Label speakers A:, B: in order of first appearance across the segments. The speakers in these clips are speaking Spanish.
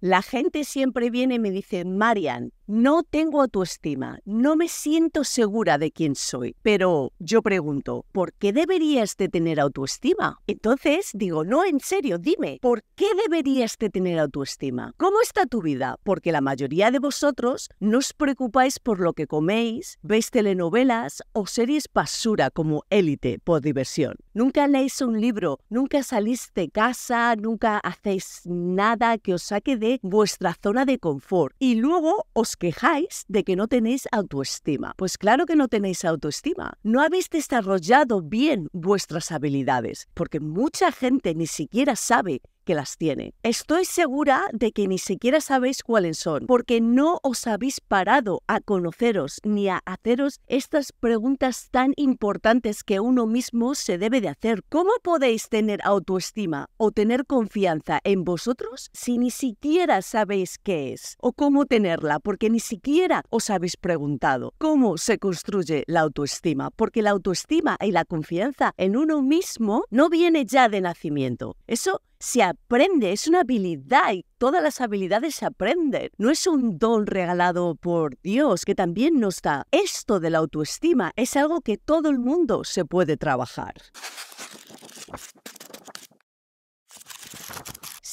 A: La gente siempre viene y me dice, Marian, no tengo autoestima, no me siento segura de quién soy. Pero yo pregunto, ¿por qué deberías de tener autoestima? Entonces digo, no, en serio, dime, ¿por qué deberías de tener autoestima? ¿Cómo está tu vida? Porque la mayoría de vosotros no os preocupáis por lo que coméis, veis telenovelas o series basura como élite por diversión. Nunca leéis un libro, nunca salís de casa, nunca hacéis nada que os saque de vuestra zona de confort. Y luego os quejáis de que no tenéis autoestima. Pues claro que no tenéis autoestima. No habéis desarrollado bien vuestras habilidades, porque mucha gente ni siquiera sabe que las tiene. Estoy segura de que ni siquiera sabéis cuáles son, porque no os habéis parado a conoceros ni a haceros estas preguntas tan importantes que uno mismo se debe de hacer. ¿Cómo podéis tener autoestima o tener confianza en vosotros si ni siquiera sabéis qué es? ¿O cómo tenerla? Porque ni siquiera os habéis preguntado cómo se construye la autoestima, porque la autoestima y la confianza en uno mismo no viene ya de nacimiento. Eso se aprende, es una habilidad y todas las habilidades se aprenden. No es un don regalado por Dios que también nos da. Esto de la autoestima es algo que todo el mundo se puede trabajar.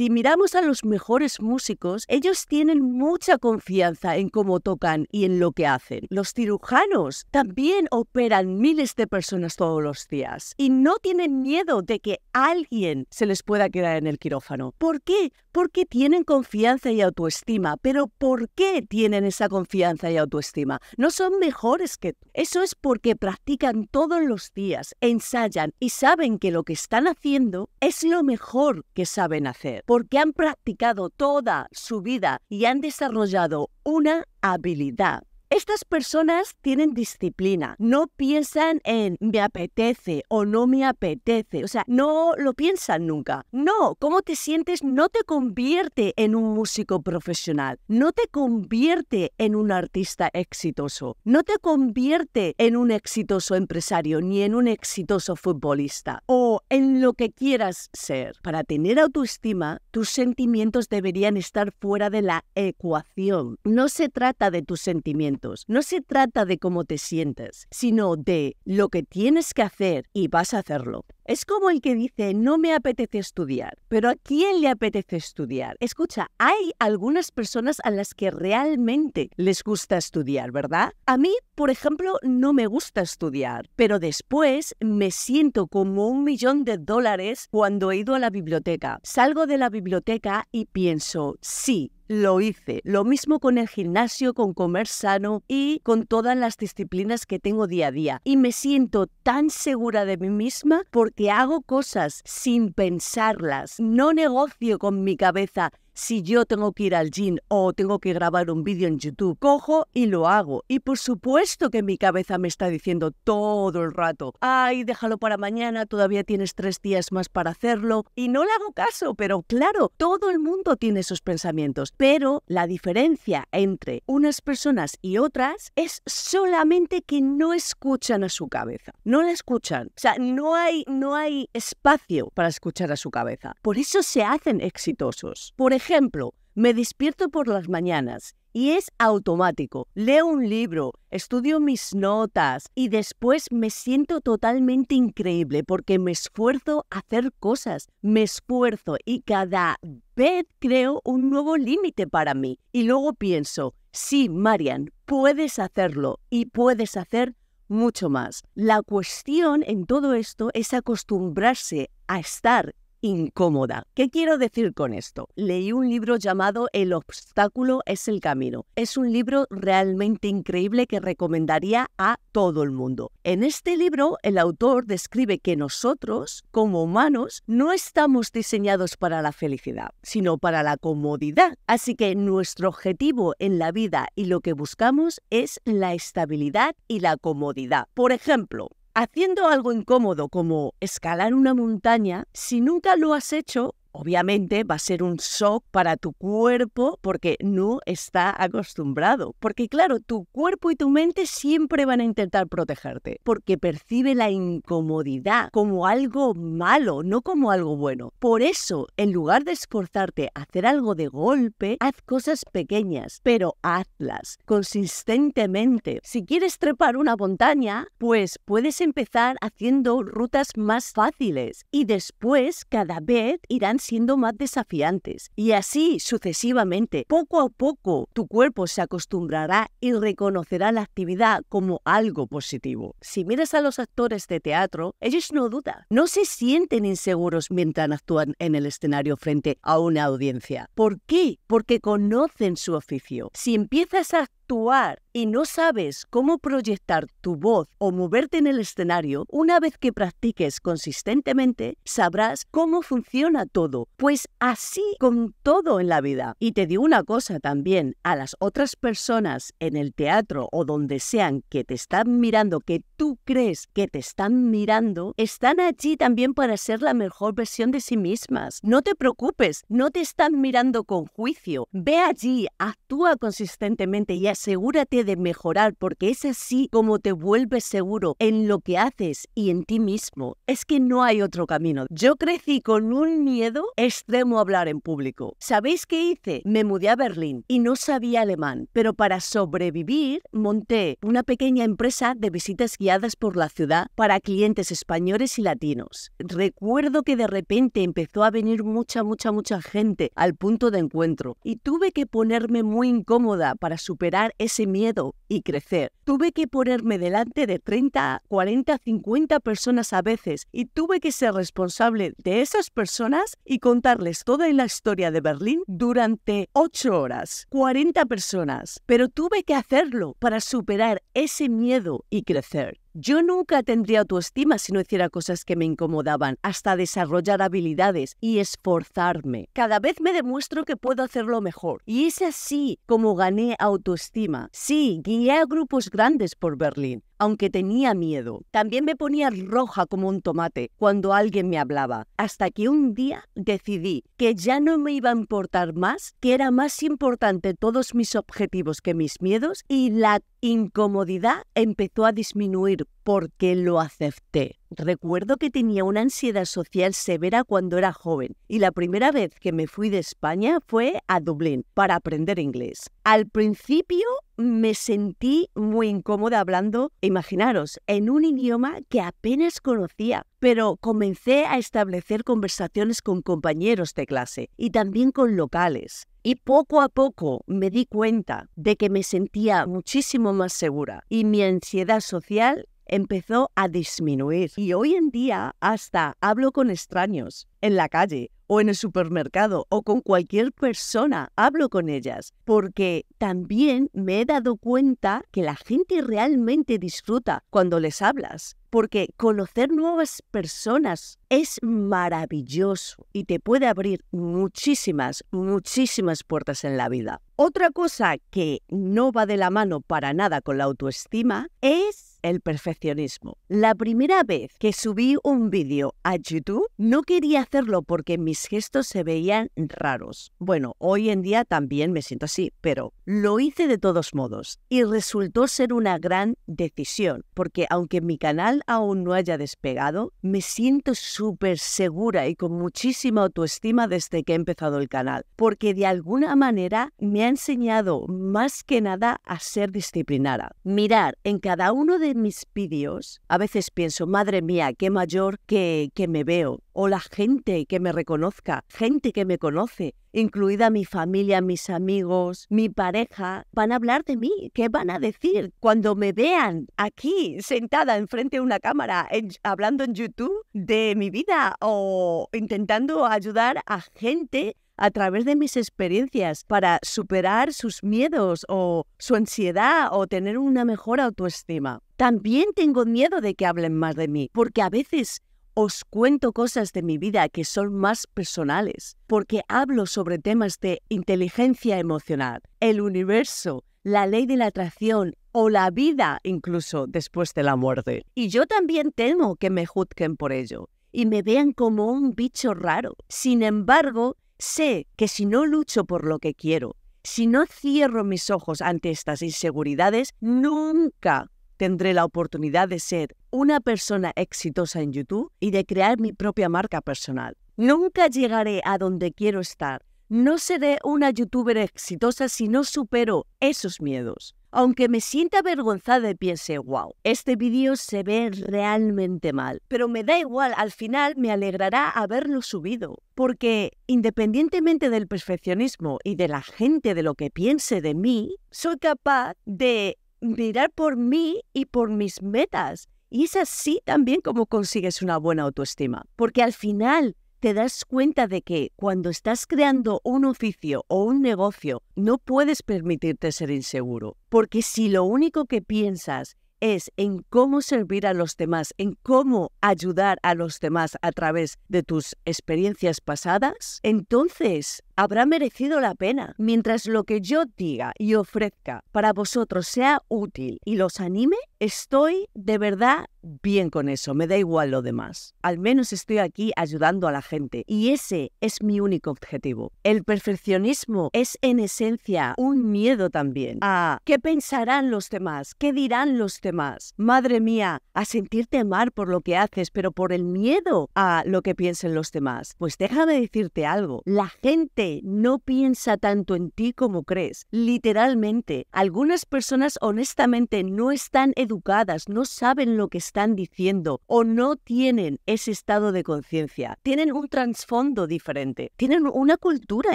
A: si miramos a los mejores músicos, ellos tienen mucha confianza en cómo tocan y en lo que hacen. Los cirujanos también operan miles de personas todos los días y no tienen miedo de que alguien se les pueda quedar en el quirófano. ¿Por qué? Porque tienen confianza y autoestima. Pero ¿por qué tienen esa confianza y autoestima? No son mejores que tú. Eso es porque practican todos los días, ensayan y saben que lo que están haciendo es lo mejor que saben hacer porque han practicado toda su vida y han desarrollado una habilidad estas personas tienen disciplina, no piensan en me apetece o no me apetece, o sea, no lo piensan nunca. No, cómo te sientes no te convierte en un músico profesional, no te convierte en un artista exitoso, no te convierte en un exitoso empresario ni en un exitoso futbolista o en lo que quieras ser. Para tener autoestima, tus sentimientos deberían estar fuera de la ecuación. No se trata de tus sentimientos no se trata de cómo te sientes, sino de lo que tienes que hacer y vas a hacerlo. Es como el que dice, no me apetece estudiar. Pero ¿a quién le apetece estudiar? Escucha, hay algunas personas a las que realmente les gusta estudiar, ¿verdad? A mí, por ejemplo, no me gusta estudiar, pero después me siento como un millón de dólares cuando he ido a la biblioteca. Salgo de la biblioteca y pienso, sí, lo hice. Lo mismo con el gimnasio, con comer sano y con todas las disciplinas que tengo día a día. Y me siento tan segura de mí misma porque hago cosas sin pensarlas. No negocio con mi cabeza si yo tengo que ir al gym o tengo que grabar un vídeo en YouTube, cojo y lo hago. Y por supuesto que mi cabeza me está diciendo todo el rato, ay, déjalo para mañana, todavía tienes tres días más para hacerlo. Y no le hago caso, pero claro, todo el mundo tiene esos pensamientos. Pero la diferencia entre unas personas y otras es solamente que no escuchan a su cabeza. No la escuchan. O sea, no hay, no hay espacio para escuchar a su cabeza. Por eso se hacen exitosos. Por ejemplo, me despierto por las mañanas y es automático. Leo un libro, estudio mis notas y después me siento totalmente increíble porque me esfuerzo a hacer cosas, me esfuerzo y cada vez creo un nuevo límite para mí. Y luego pienso, sí, Marian, puedes hacerlo y puedes hacer mucho más. La cuestión en todo esto es acostumbrarse a estar incómoda. ¿Qué quiero decir con esto? Leí un libro llamado El obstáculo es el camino. Es un libro realmente increíble que recomendaría a todo el mundo. En este libro, el autor describe que nosotros, como humanos, no estamos diseñados para la felicidad, sino para la comodidad. Así que nuestro objetivo en la vida y lo que buscamos es la estabilidad y la comodidad. Por ejemplo, Haciendo algo incómodo como escalar una montaña, si nunca lo has hecho, obviamente va a ser un shock para tu cuerpo porque no está acostumbrado. Porque claro, tu cuerpo y tu mente siempre van a intentar protegerte porque percibe la incomodidad como algo malo, no como algo bueno. Por eso, en lugar de esforzarte a hacer algo de golpe, haz cosas pequeñas, pero hazlas consistentemente. Si quieres trepar una montaña, pues puedes empezar haciendo rutas más fáciles y después cada vez irán siendo más desafiantes. Y así sucesivamente, poco a poco, tu cuerpo se acostumbrará y reconocerá la actividad como algo positivo. Si miras a los actores de teatro, ellos no dudan, no se sienten inseguros mientras actúan en el escenario frente a una audiencia. ¿Por qué? Porque conocen su oficio. Si empiezas a actuar y no sabes cómo proyectar tu voz o moverte en el escenario, una vez que practiques consistentemente, sabrás cómo funciona todo. Pues así con todo en la vida. Y te digo una cosa también, a las otras personas en el teatro o donde sean que te están mirando, que tú crees que te están mirando, están allí también para ser la mejor versión de sí mismas. No te preocupes, no te están mirando con juicio. Ve allí, actúa consistentemente y así asegúrate de mejorar porque es así como te vuelves seguro en lo que haces y en ti mismo. Es que no hay otro camino. Yo crecí con un miedo extremo a hablar en público. ¿Sabéis qué hice? Me mudé a Berlín y no sabía alemán, pero para sobrevivir monté una pequeña empresa de visitas guiadas por la ciudad para clientes españoles y latinos. Recuerdo que de repente empezó a venir mucha, mucha, mucha gente al punto de encuentro y tuve que ponerme muy incómoda para superar ese miedo y crecer. Tuve que ponerme delante de 30, 40, 50 personas a veces y tuve que ser responsable de esas personas y contarles toda la historia de Berlín durante 8 horas, 40 personas. Pero tuve que hacerlo para superar ese miedo y crecer. Yo nunca tendría autoestima si no hiciera cosas que me incomodaban, hasta desarrollar habilidades y esforzarme. Cada vez me demuestro que puedo hacerlo mejor. Y es así como gané autoestima. Sí, guié a grupos grandes por Berlín aunque tenía miedo. También me ponía roja como un tomate cuando alguien me hablaba, hasta que un día decidí que ya no me iba a importar más, que era más importante todos mis objetivos que mis miedos y la incomodidad empezó a disminuir porque lo acepté. Recuerdo que tenía una ansiedad social severa cuando era joven y la primera vez que me fui de España fue a Dublín para aprender inglés. Al principio me sentí muy incómoda hablando, imaginaros, en un idioma que apenas conocía, pero comencé a establecer conversaciones con compañeros de clase y también con locales. Y poco a poco me di cuenta de que me sentía muchísimo más segura y mi ansiedad social empezó a disminuir. Y hoy en día hasta hablo con extraños en la calle o en el supermercado o con cualquier persona, hablo con ellas, porque también me he dado cuenta que la gente realmente disfruta cuando les hablas, porque conocer nuevas personas es maravilloso y te puede abrir muchísimas, muchísimas puertas en la vida. Otra cosa que no va de la mano para nada con la autoestima es el perfeccionismo. La primera vez que subí un vídeo a YouTube, no quería hacerlo porque mis gestos se veían raros. Bueno, hoy en día también me siento así, pero lo hice de todos modos y resultó ser una gran decisión, porque aunque mi canal aún no haya despegado, me siento súper segura y con muchísima autoestima desde que he empezado el canal, porque de alguna manera me ha enseñado más que nada a ser disciplinada. Mirar en cada uno de mis vídeos a veces pienso, madre mía, qué mayor que, que me veo, o la gente que me reconozca, gente que me conoce, incluida mi familia, mis amigos, mi pareja, van a hablar de mí, ¿qué van a decir? Cuando me vean aquí sentada enfrente de una cámara hablando en YouTube de mi vida o intentando ayudar a gente a través de mis experiencias para superar sus miedos o su ansiedad o tener una mejor autoestima. También tengo miedo de que hablen más de mí, porque a veces os cuento cosas de mi vida que son más personales, porque hablo sobre temas de inteligencia emocional, el universo, la ley de la atracción o la vida incluso después de la muerte. Y yo también temo que me juzguen por ello y me vean como un bicho raro. Sin embargo, Sé que si no lucho por lo que quiero, si no cierro mis ojos ante estas inseguridades, nunca tendré la oportunidad de ser una persona exitosa en YouTube y de crear mi propia marca personal. Nunca llegaré a donde quiero estar. No seré una youtuber exitosa si no supero esos miedos. Aunque me sienta avergonzada y piense, wow, este vídeo se ve realmente mal, pero me da igual, al final me alegrará haberlo subido, porque independientemente del perfeccionismo y de la gente de lo que piense de mí, soy capaz de mirar por mí y por mis metas. Y es así también como consigues una buena autoestima, porque al final te das cuenta de que cuando estás creando un oficio o un negocio, no puedes permitirte ser inseguro, porque si lo único que piensas es en cómo servir a los demás, en cómo ayudar a los demás a través de tus experiencias pasadas, entonces habrá merecido la pena. Mientras lo que yo diga y ofrezca para vosotros sea útil y los anime, estoy de verdad bien con eso, me da igual lo demás. Al menos estoy aquí ayudando a la gente y ese es mi único objetivo. El perfeccionismo es en esencia un miedo también a ah, qué pensarán los demás, qué dirán los demás. Madre mía, a sentirte mal por lo que haces, pero por el miedo a lo que piensen los demás. Pues déjame decirte algo, la gente no piensa tanto en ti como crees. Literalmente, algunas personas honestamente no están educadas, no saben lo que están diciendo o no tienen ese estado de conciencia. Tienen un trasfondo diferente, tienen una cultura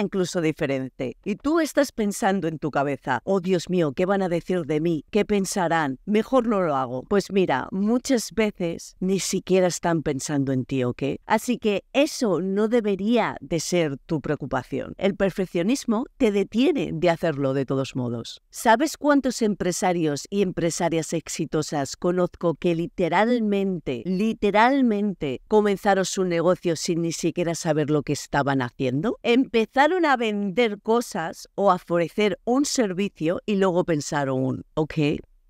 A: incluso diferente. Y tú estás pensando en tu cabeza, oh Dios mío, ¿qué van a decir de mí? ¿Qué pensarán? Mejor no lo hago. Pues mira, muchas veces ni siquiera están pensando en ti, ¿ok? Así que eso no debería de ser tu preocupación. El perfeccionismo te detiene de hacerlo de todos modos. ¿Sabes cuántos empresarios y empresarias exitosas conozco que literalmente, literalmente comenzaron su negocio sin ni siquiera saber lo que estaban haciendo? Empezaron a vender cosas o a ofrecer un servicio y luego pensaron, ok,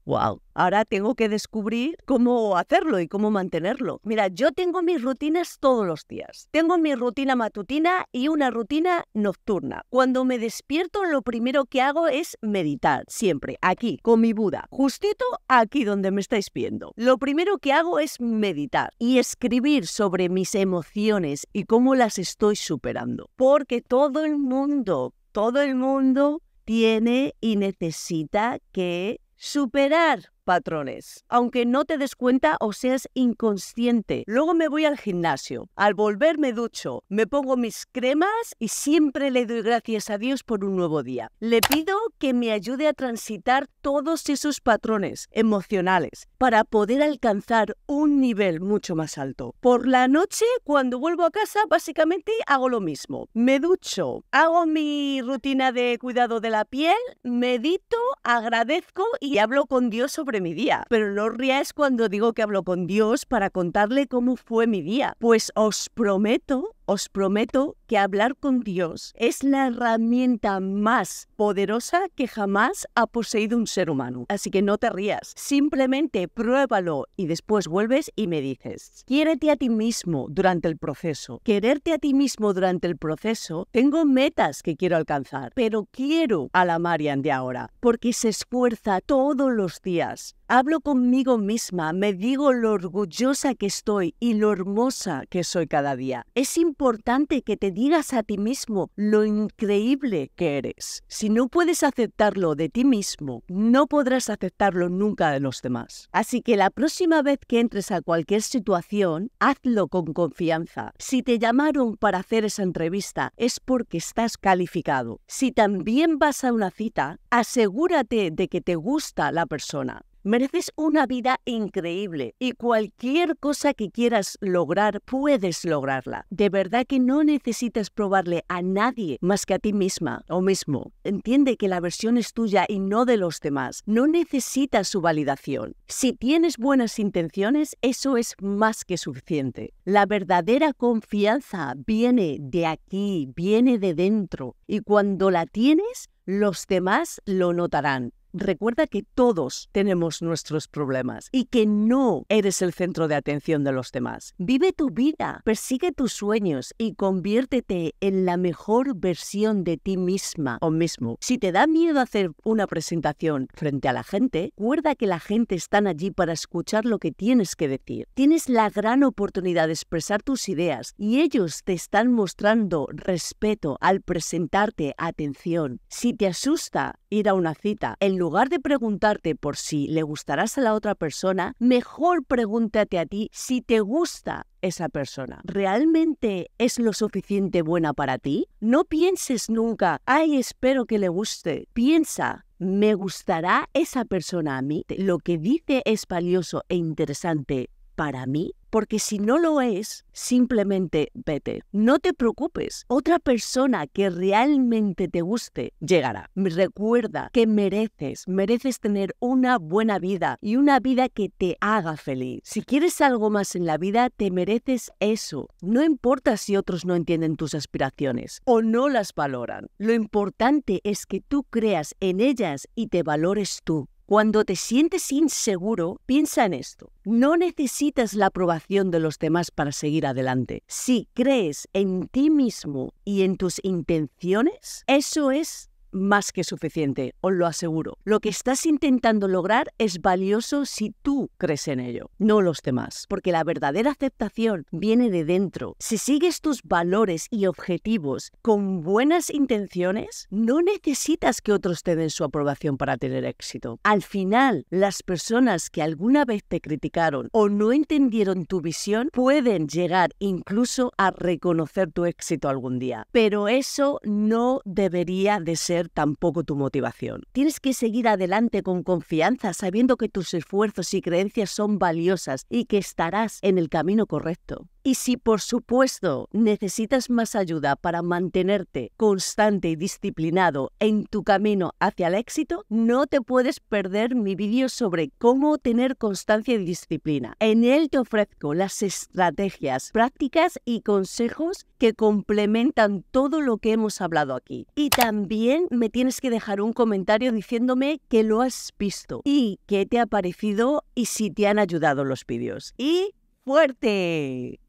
A: wow, ahora tengo que descubrir cómo hacerlo y cómo mantenerlo. Mira, yo tengo mis rutinas todos los días. Tengo mi rutina matutina y una rutina nocturna. Cuando me despierto, lo primero que hago es meditar, siempre, aquí, con mi Buda, justito aquí donde me estáis viendo. Lo primero que hago es meditar y escribir sobre mis emociones y cómo las estoy superando. Porque todo el mundo, todo el mundo tiene y necesita que superar patrones, aunque no te des cuenta o seas inconsciente. Luego me voy al gimnasio, al volver me ducho, me pongo mis cremas y siempre le doy gracias a Dios por un nuevo día. Le pido que me ayude a transitar todos esos patrones emocionales para poder alcanzar un nivel mucho más alto. Por la noche, cuando vuelvo a casa, básicamente hago lo mismo. Me ducho, hago mi rutina de cuidado de la piel, medito, agradezco y hablo con Dios sobre mi día. Pero no rías cuando digo que hablo con Dios para contarle cómo fue mi día. Pues os prometo os prometo que hablar con Dios es la herramienta más poderosa que jamás ha poseído un ser humano. Así que no te rías, simplemente pruébalo y después vuelves y me dices, quiérete a ti mismo durante el proceso. Quererte a ti mismo durante el proceso, tengo metas que quiero alcanzar, pero quiero a la Marian de ahora, porque se esfuerza todos los días hablo conmigo misma, me digo lo orgullosa que estoy y lo hermosa que soy cada día. Es importante que te digas a ti mismo lo increíble que eres. Si no puedes aceptarlo de ti mismo, no podrás aceptarlo nunca de los demás. Así que la próxima vez que entres a cualquier situación, hazlo con confianza. Si te llamaron para hacer esa entrevista, es porque estás calificado. Si también vas a una cita, asegúrate de que te gusta la persona. Mereces una vida increíble y cualquier cosa que quieras lograr, puedes lograrla. De verdad que no necesitas probarle a nadie más que a ti misma o mismo. Entiende que la versión es tuya y no de los demás. No necesitas su validación. Si tienes buenas intenciones, eso es más que suficiente. La verdadera confianza viene de aquí, viene de dentro. Y cuando la tienes, los demás lo notarán. Recuerda que todos tenemos nuestros problemas y que no eres el centro de atención de los demás. Vive tu vida, persigue tus sueños y conviértete en la mejor versión de ti misma o mismo. Si te da miedo hacer una presentación frente a la gente, recuerda que la gente está allí para escuchar lo que tienes que decir. Tienes la gran oportunidad de expresar tus ideas y ellos te están mostrando respeto al presentarte atención. Si te asusta ir a una cita, en lugar lugar de preguntarte por si le gustarás a la otra persona, mejor pregúntate a ti si te gusta esa persona. ¿Realmente es lo suficiente buena para ti? No pienses nunca, ay, espero que le guste. Piensa, ¿me gustará esa persona a mí? Lo que dice es valioso e interesante para mí? Porque si no lo es, simplemente vete. No te preocupes. Otra persona que realmente te guste llegará. Recuerda que mereces, mereces tener una buena vida y una vida que te haga feliz. Si quieres algo más en la vida, te mereces eso. No importa si otros no entienden tus aspiraciones o no las valoran. Lo importante es que tú creas en ellas y te valores tú. Cuando te sientes inseguro, piensa en esto. No necesitas la aprobación de los demás para seguir adelante. Si crees en ti mismo y en tus intenciones, eso es más que suficiente, os lo aseguro. Lo que estás intentando lograr es valioso si tú crees en ello, no los demás, porque la verdadera aceptación viene de dentro. Si sigues tus valores y objetivos con buenas intenciones, no necesitas que otros te den su aprobación para tener éxito. Al final, las personas que alguna vez te criticaron o no entendieron tu visión pueden llegar incluso a reconocer tu éxito algún día. Pero eso no debería de ser tampoco tu motivación. Tienes que seguir adelante con confianza, sabiendo que tus esfuerzos y creencias son valiosas y que estarás en el camino correcto. Y si, por supuesto, necesitas más ayuda para mantenerte constante y disciplinado en tu camino hacia el éxito, no te puedes perder mi vídeo sobre cómo tener constancia y disciplina. En él te ofrezco las estrategias, prácticas y consejos que complementan todo lo que hemos hablado aquí. Y también me tienes que dejar un comentario diciéndome que lo has visto y qué te ha parecido y si te han ayudado los vídeos. Y fuerte.